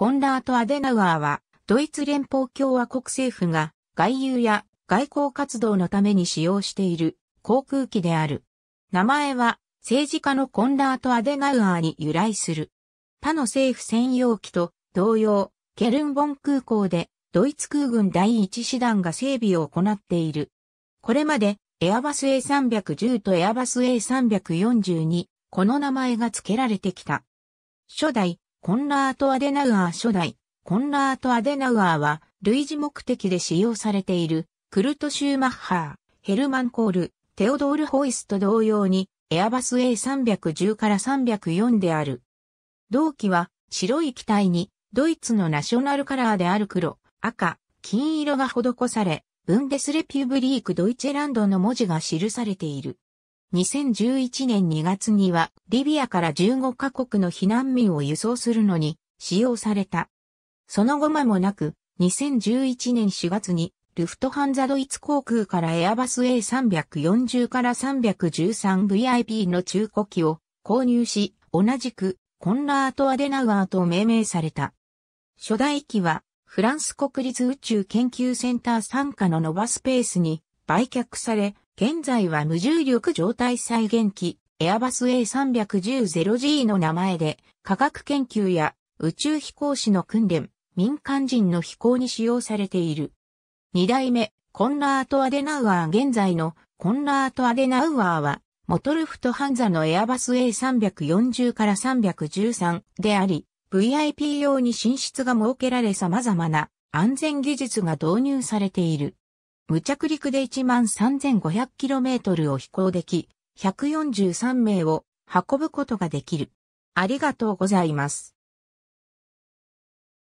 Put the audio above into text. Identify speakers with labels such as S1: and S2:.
S1: コンラート・アデナウアーは、ドイツ連邦共和国政府が外遊や外交活動のために使用している航空機である。名前は政治家のコンラート・アデナウアーに由来する。他の政府専用機と同様、ケルンボン空港でドイツ空軍第一師団が整備を行っている。これまでエアバス A310 とエアバス A342、この名前が付けられてきた。初代コンラート・アデナウアー初代、コンラート・アデナウアーは、類似目的で使用されている、クルト・シューマッハー、ヘルマン・コール、テオドール・ホイスと同様に、エアバス A310 から304である。同機は、白い機体に、ドイツのナショナルカラーである黒、赤、金色が施され、ブンデスレピューブリークドイチェランドの文字が記されている。2011年2月にはリビアから15カ国の避難民を輸送するのに使用された。その後間もなく2011年4月にルフトハンザドイツ航空からエアバス A340 から 313VIP の中古機を購入し、同じくコンラート・アデナウアーと命名された。初代機はフランス国立宇宙研究センター参加のノバスペースに売却され、現在は無重力状態再現機、エアバス A310-0G の名前で、科学研究や宇宙飛行士の訓練、民間人の飛行に使用されている。二代目、コンラート・アデナウアー現在のコンラート・アデナウアーは、モトルフトハンザのエアバス A340 から313であり、VIP 用に寝室が設けられ様々な安全技術が導入されている。無着陸で 13,500km を飛行でき、143名を運ぶことができる。ありがとうございます。